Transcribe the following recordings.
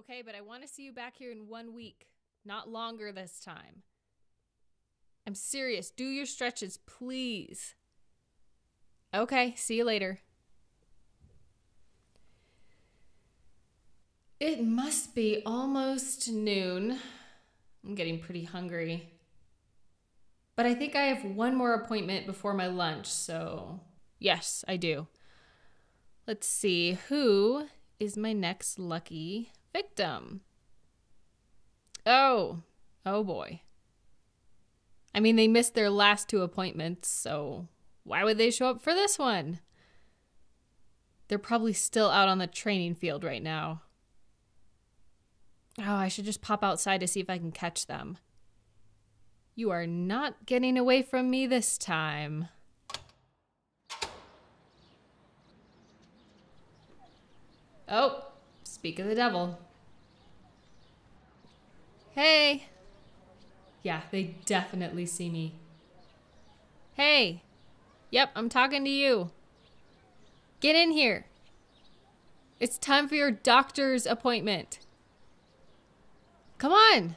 Okay, but I want to see you back here in one week, not longer this time. I'm serious. Do your stretches, please. Okay, see you later. It must be almost noon. I'm getting pretty hungry. But I think I have one more appointment before my lunch, so yes, I do. Let's see, who is my next lucky Victim. Oh, oh boy. I mean, they missed their last two appointments, so why would they show up for this one? They're probably still out on the training field right now. Oh, I should just pop outside to see if I can catch them. You are not getting away from me this time. Oh, Speak of the devil. Hey! Yeah, they definitely see me. Hey! Yep, I'm talking to you. Get in here. It's time for your doctor's appointment. Come on.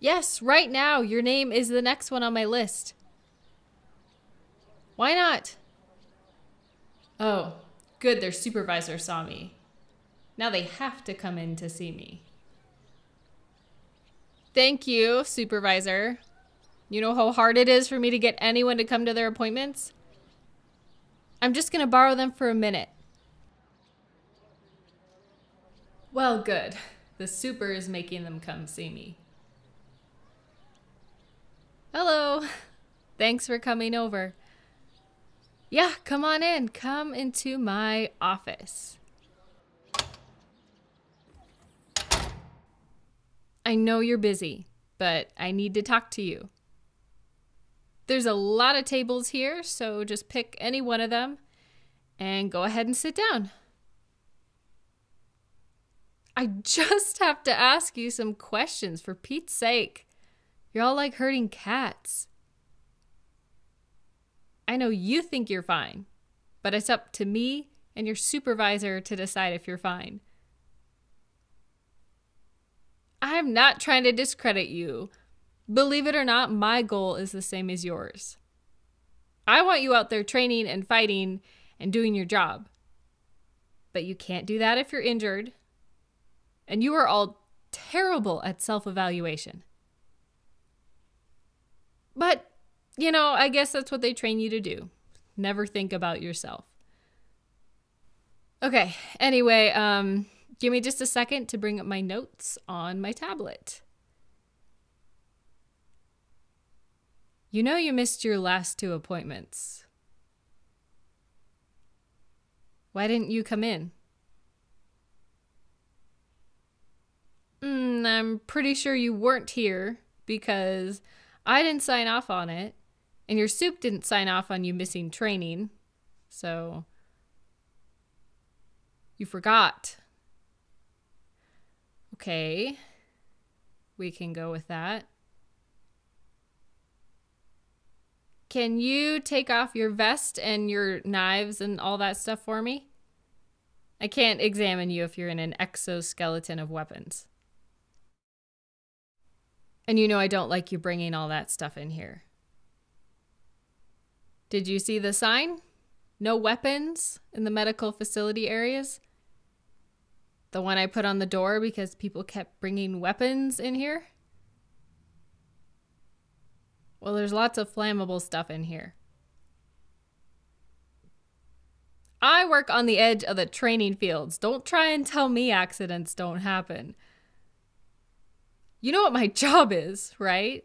Yes, right now. Your name is the next one on my list. Why not? Oh, good. Their supervisor saw me. Now they have to come in to see me. Thank you, supervisor. You know how hard it is for me to get anyone to come to their appointments? I'm just going to borrow them for a minute. Well, good. The super is making them come see me. Hello. Thanks for coming over. Yeah, come on in. Come into my office. I know you're busy, but I need to talk to you. There's a lot of tables here, so just pick any one of them and go ahead and sit down. I just have to ask you some questions for Pete's sake. You're all like hurting cats. I know you think you're fine, but it's up to me and your supervisor to decide if you're fine. I'm not trying to discredit you. Believe it or not, my goal is the same as yours. I want you out there training and fighting and doing your job. But you can't do that if you're injured. And you are all terrible at self evaluation. But, you know, I guess that's what they train you to do never think about yourself. Okay, anyway, um, Give me just a second to bring up my notes on my tablet. You know you missed your last two appointments. Why didn't you come in? Mm, I'm pretty sure you weren't here because I didn't sign off on it, and your soup didn't sign off on you missing training. So you forgot. Okay. We can go with that. Can you take off your vest and your knives and all that stuff for me? I can't examine you if you're in an exoskeleton of weapons. And you know I don't like you bringing all that stuff in here. Did you see the sign? No weapons in the medical facility areas? The one I put on the door because people kept bringing weapons in here? Well, there's lots of flammable stuff in here. I work on the edge of the training fields. Don't try and tell me accidents don't happen. You know what my job is, right?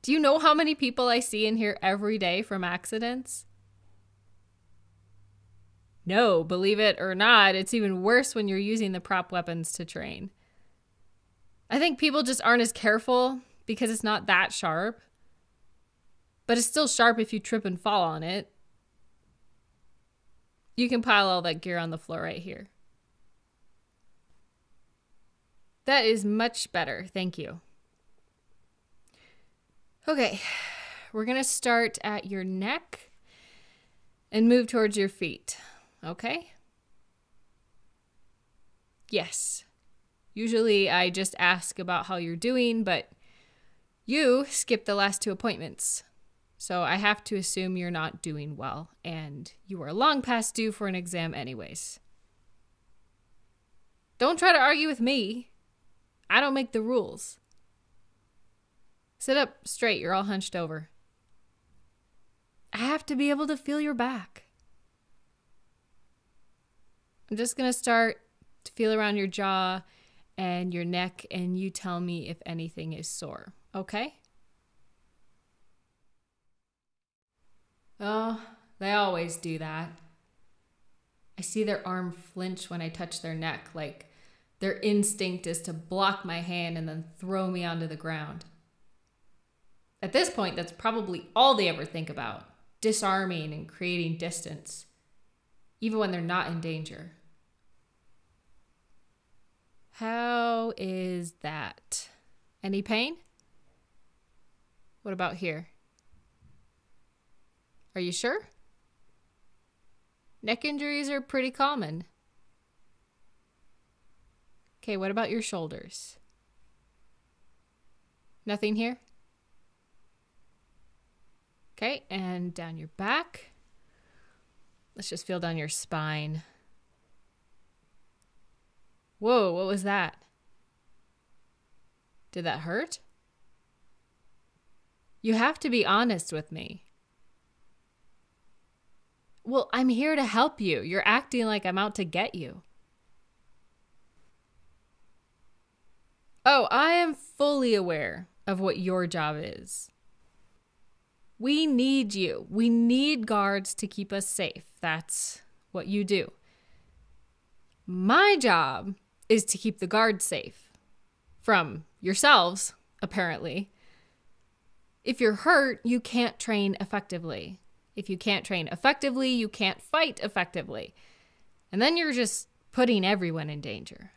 Do you know how many people I see in here every day from accidents? No, believe it or not, it's even worse when you're using the prop weapons to train. I think people just aren't as careful because it's not that sharp. But it's still sharp if you trip and fall on it. You can pile all that gear on the floor right here. That is much better. Thank you. Okay, we're going to start at your neck and move towards your feet. Okay? Yes. Usually I just ask about how you're doing, but you skipped the last two appointments. So I have to assume you're not doing well, and you are long past due for an exam, anyways. Don't try to argue with me. I don't make the rules. Sit up straight, you're all hunched over. I have to be able to feel your back. I'm just going to start to feel around your jaw and your neck, and you tell me if anything is sore, okay? Oh, they always do that. I see their arm flinch when I touch their neck, like their instinct is to block my hand and then throw me onto the ground. At this point, that's probably all they ever think about disarming and creating distance even when they're not in danger. How is that? Any pain? What about here? Are you sure? Neck injuries are pretty common. Okay, what about your shoulders? Nothing here? Okay, and down your back. Let's just feel down your spine. Whoa, what was that? Did that hurt? You have to be honest with me. Well, I'm here to help you. You're acting like I'm out to get you. Oh, I am fully aware of what your job is. We need you. We need guards to keep us safe. That's what you do. My job is to keep the guards safe from yourselves, apparently. If you're hurt, you can't train effectively. If you can't train effectively, you can't fight effectively. And then you're just putting everyone in danger.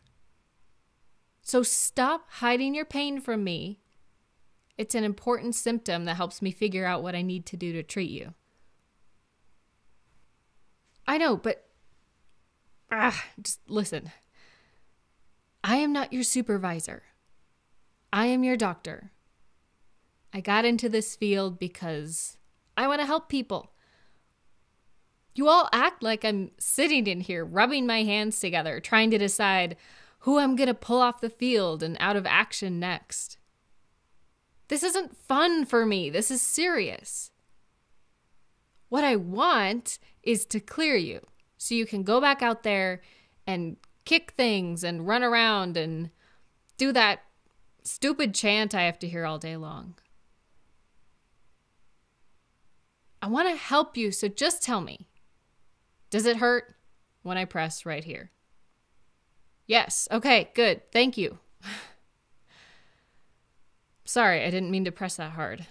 So stop hiding your pain from me it's an important symptom that helps me figure out what I need to do to treat you. I know, but. Ah, just listen. I am not your supervisor. I am your doctor. I got into this field because I want to help people. You all act like I'm sitting in here rubbing my hands together, trying to decide who I'm going to pull off the field and out of action next. This isn't fun for me. This is serious. What I want is to clear you so you can go back out there and kick things and run around and do that stupid chant I have to hear all day long. I want to help you, so just tell me. Does it hurt when I press right here? Yes. Okay, good. Thank you. Sorry, I didn't mean to press that hard.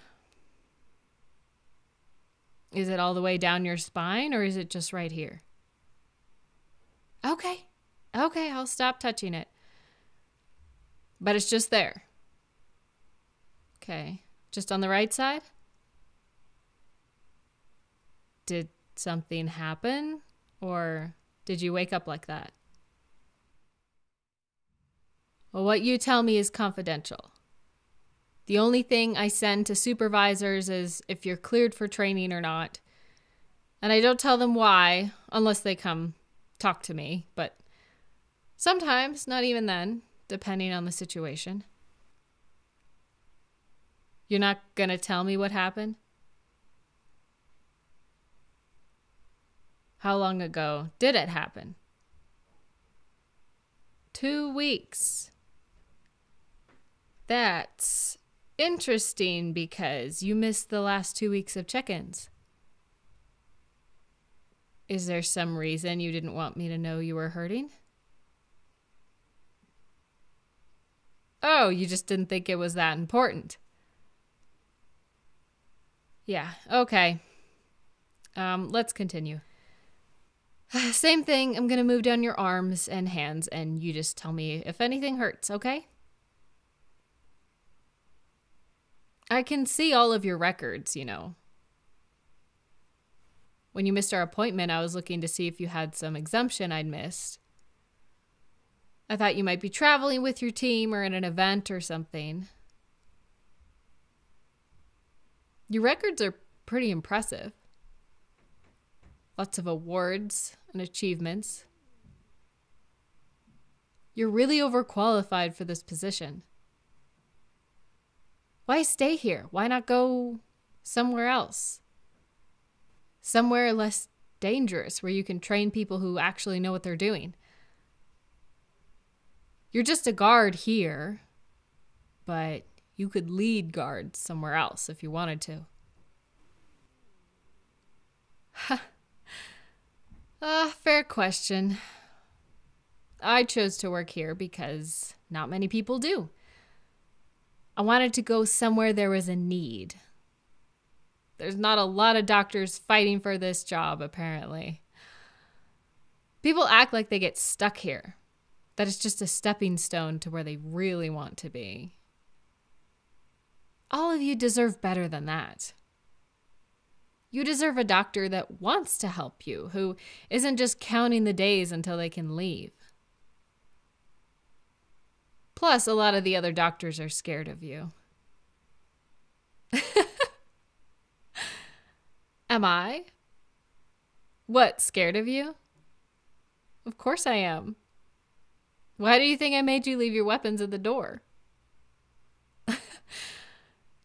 Is it all the way down your spine or is it just right here? Okay. Okay, I'll stop touching it. But it's just there. Okay. Just on the right side? Did something happen? Or did you wake up like that? Well, what you tell me is confidential. The only thing I send to supervisors is if you're cleared for training or not. And I don't tell them why unless they come talk to me, but sometimes, not even then, depending on the situation. You're not going to tell me what happened? How long ago did it happen? Two weeks. That's Interesting because you missed the last two weeks of check ins. Is there some reason you didn't want me to know you were hurting? Oh, you just didn't think it was that important. Yeah, okay. Um, let's continue. Same thing, I'm gonna move down your arms and hands, and you just tell me if anything hurts, okay? I can see all of your records, you know. When you missed our appointment, I was looking to see if you had some exemption I'd missed. I thought you might be traveling with your team or at an event or something. Your records are pretty impressive. Lots of awards and achievements. You're really overqualified for this position. Why stay here? Why not go somewhere else? Somewhere less dangerous where you can train people who actually know what they're doing. You're just a guard here, but you could lead guards somewhere else if you wanted to. Ah, uh, fair question. I chose to work here because not many people do. I wanted to go somewhere there was a need. There's not a lot of doctors fighting for this job, apparently. People act like they get stuck here, that it's just a stepping stone to where they really want to be. All of you deserve better than that. You deserve a doctor that wants to help you, who isn't just counting the days until they can leave. Plus, a lot of the other doctors are scared of you. am I? What, scared of you? Of course I am. Why do you think I made you leave your weapons at the door?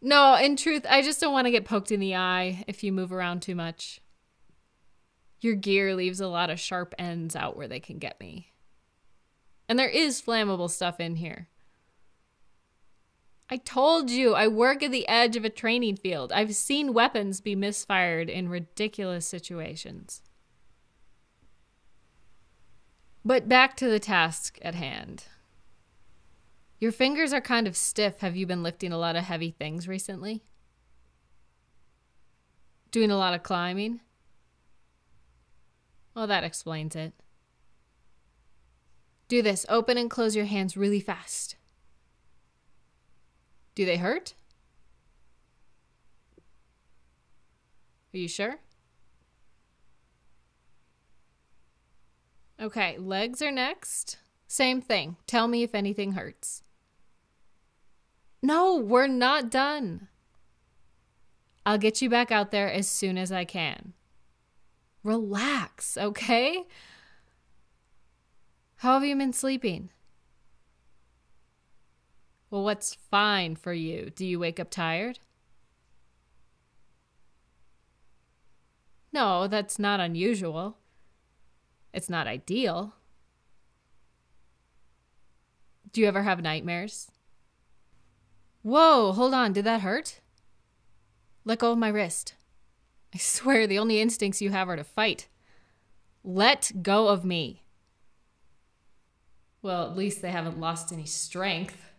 no, in truth, I just don't want to get poked in the eye if you move around too much. Your gear leaves a lot of sharp ends out where they can get me. And there is flammable stuff in here. I told you, I work at the edge of a training field. I've seen weapons be misfired in ridiculous situations. But back to the task at hand. Your fingers are kind of stiff. Have you been lifting a lot of heavy things recently? Doing a lot of climbing? Well, that explains it. Do this open and close your hands really fast. Do they hurt? Are you sure? Okay, legs are next. Same thing. Tell me if anything hurts. No, we're not done. I'll get you back out there as soon as I can. Relax, okay? How have you been sleeping? Well, what's fine for you? Do you wake up tired? No, that's not unusual. It's not ideal. Do you ever have nightmares? Whoa, hold on. Did that hurt? Let go of my wrist. I swear the only instincts you have are to fight. Let go of me. Well, at least they haven't lost any strength.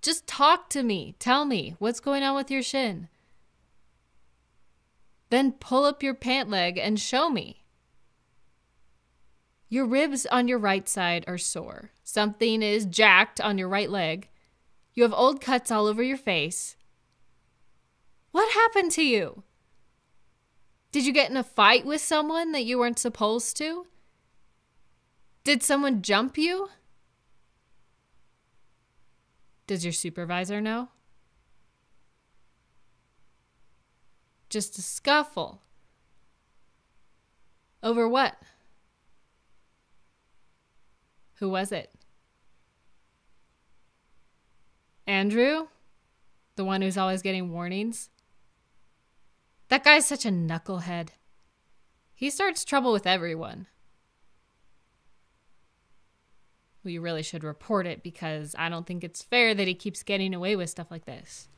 Just talk to me. Tell me what's going on with your shin. Then pull up your pant leg and show me. Your ribs on your right side are sore. Something is jacked on your right leg. You have old cuts all over your face. What happened to you? Did you get in a fight with someone that you weren't supposed to? Did someone jump you? Does your supervisor know? Just a scuffle. Over what? Who was it? Andrew? The one who's always getting warnings? That guy's such a knucklehead. He starts trouble with everyone we really should report it because I don't think it's fair that he keeps getting away with stuff like this.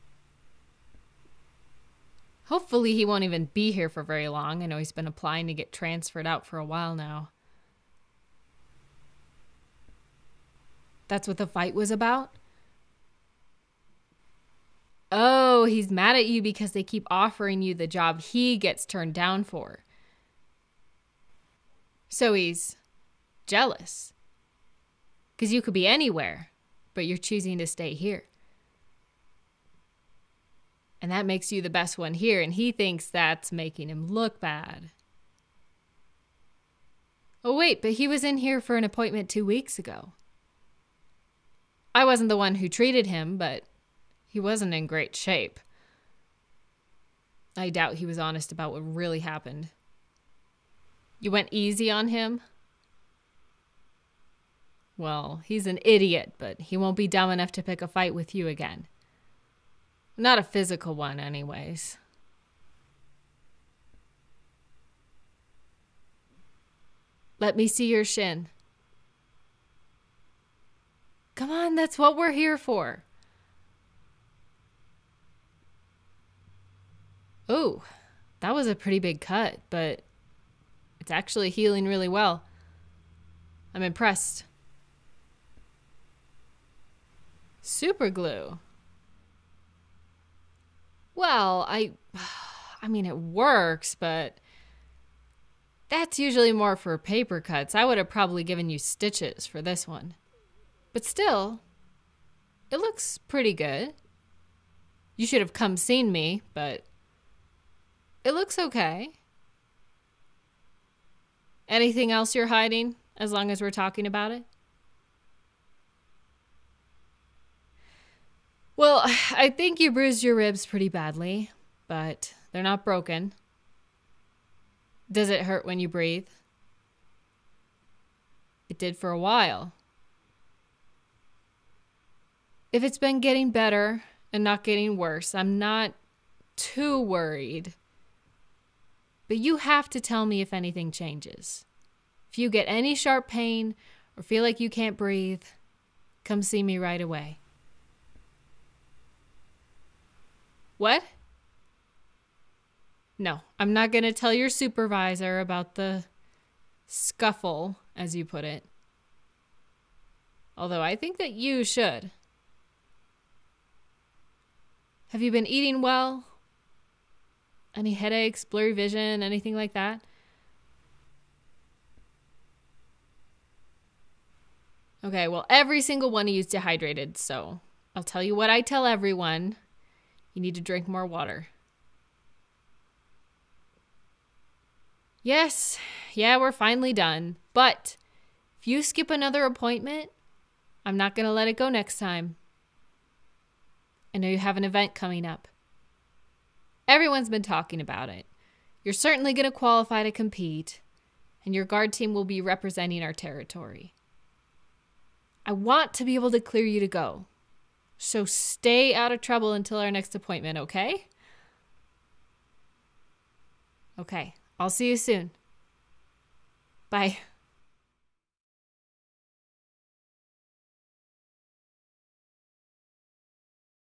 Hopefully, he won't even be here for very long. I know he's been applying to get transferred out for a while now. That's what the fight was about? Oh, he's mad at you because they keep offering you the job he gets turned down for. So he's jealous. Because you could be anywhere, but you're choosing to stay here. And that makes you the best one here. And he thinks that's making him look bad. Oh, wait, but he was in here for an appointment two weeks ago. I wasn't the one who treated him, but he wasn't in great shape. I doubt he was honest about what really happened. You went easy on him? Well, he's an idiot, but he won't be dumb enough to pick a fight with you again. Not a physical one, anyways. Let me see your shin. Come on, that's what we're here for. Oh, that was a pretty big cut, but it's actually healing really well. I'm impressed. Super glue. Well, I I mean it works, but that's usually more for paper cuts. I would have probably given you stitches for this one. But still, it looks pretty good. You should have come seen me, but it looks okay. Anything else you're hiding as long as we're talking about it? Well, I think you bruised your ribs pretty badly, but they're not broken. Does it hurt when you breathe? It did for a while. If it's been getting better and not getting worse, I'm not too worried. But you have to tell me if anything changes. If you get any sharp pain or feel like you can't breathe, come see me right away. What? No, I'm not going to tell your supervisor about the scuffle, as you put it. Although I think that you should. Have you been eating well? Any headaches, blurry vision, anything like that? Okay, well, every single one of you is dehydrated, so I'll tell you what I tell everyone you need to drink more water. Yes, yeah, we're finally done. But if you skip another appointment, I'm not going to let it go next time. I know you have an event coming up. Everyone's been talking about it. You're certainly going to qualify to compete, and your guard team will be representing our territory. I want to be able to clear you to go. So stay out of trouble until our next appointment, okay? Okay, I'll see you soon. Bye.